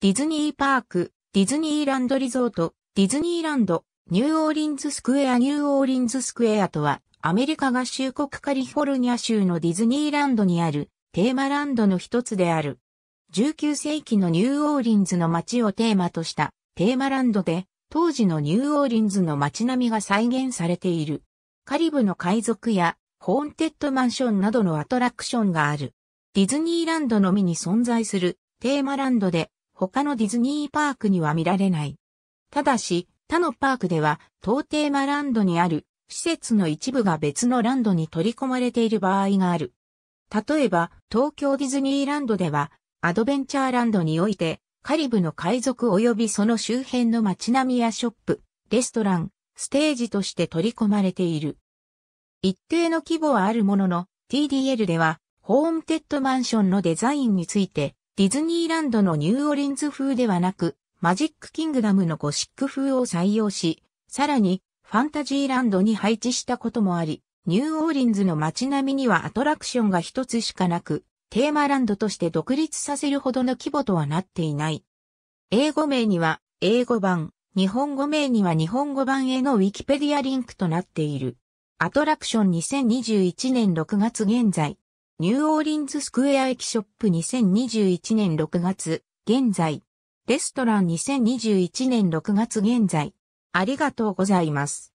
ディズニーパーク、ディズニーランドリゾート、ディズニーランド、ニューオーリンズスクエア、ニューオーリンズスクエアとは、アメリカ合衆国カリフォルニア州のディズニーランドにあるテーマランドの一つである。19世紀のニューオーリンズの街をテーマとしたテーマランドで、当時のニューオーリンズの街並みが再現されている。カリブの海賊やホーンテッドマンションなどのアトラクションがある。ディズニーランドのみに存在するテーマランドで、他のディズニーパークには見られない。ただし、他のパークでは、当テーマランドにある施設の一部が別のランドに取り込まれている場合がある。例えば、東京ディズニーランドでは、アドベンチャーランドにおいて、カリブの海賊及びその周辺の街並みやショップ、レストラン、ステージとして取り込まれている。一定の規模はあるものの、TDL では、ホーンテッドマンションのデザインについて、ディズニーランドのニューオリンズ風ではなく、マジックキングダムのゴシック風を採用し、さらにファンタジーランドに配置したこともあり、ニューオーリンズの街並みにはアトラクションが一つしかなく、テーマランドとして独立させるほどの規模とはなっていない。英語名には英語版、日本語名には日本語版へのウィキペディアリンクとなっている。アトラクション2021年6月現在、ニューオーリンズスクエア駅ショップ2021年6月、現在。レストラン2021年6月現在。ありがとうございます。